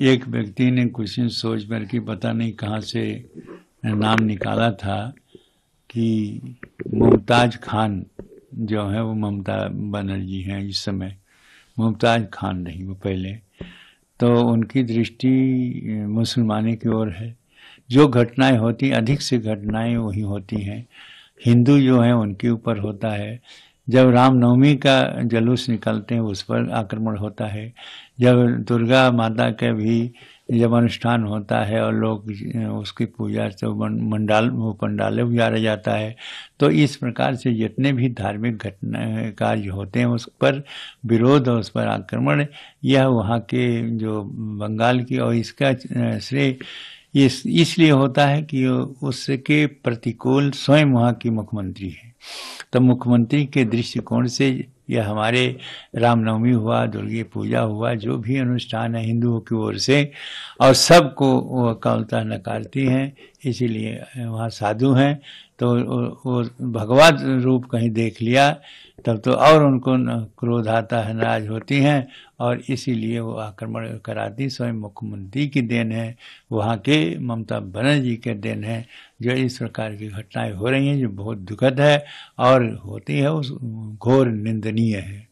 एक व्यक्ति ने दिन सोच कर के पता नहीं कहाँ से नाम निकाला था कि मुमताज खान जो है वो ममता बनर्जी हैं इस समय मुमताज खान नहीं वो पहले तो उनकी दृष्टि मुसलमानी की ओर है जो घटनाएं होती अधिक से घटनाएं वही होती हैं हिंदू जो हैं उनके ऊपर होता है जब रामनवमी का जलूस निकलते हैं उस पर आक्रमण होता है जब दुर्गा माता के भी जब अनुष्ठान होता है और लोग उसकी पूजा से मंडाल वो पंडाले उजारा जाता है तो इस प्रकार से जितने भी धार्मिक घटना कार्य होते हैं उस पर विरोध और उस पर आक्रमण यह वहाँ के जो बंगाल की और इसका श्रेय इस इसलिए होता है कि उसके प्रतिकूल स्वयं वहाँ की मुख्यमंत्री है तो मुख्यमंत्री के दृष्टिकोण से या हमारे रामनवमी हुआ दुर्गी पूजा हुआ जो भी अनुष्ठान है हिंदुओं की ओर से और सबको वो कमलता नकारती हैं इसीलिए वहाँ साधु हैं तो वो भगवान रूप कहीं देख लिया तब तो और उनको क्रोध आता है नाराज होती हैं और इसीलिए वो आक्रमण कराती स्वयं मुख्यमंत्री की देन है वहाँ के ममता बनर्जी के देन है जो इस प्रकार की घटनाएं हो रही हैं जो बहुत दुखद है और होती है उस घोर निंदनीय निंदनीय है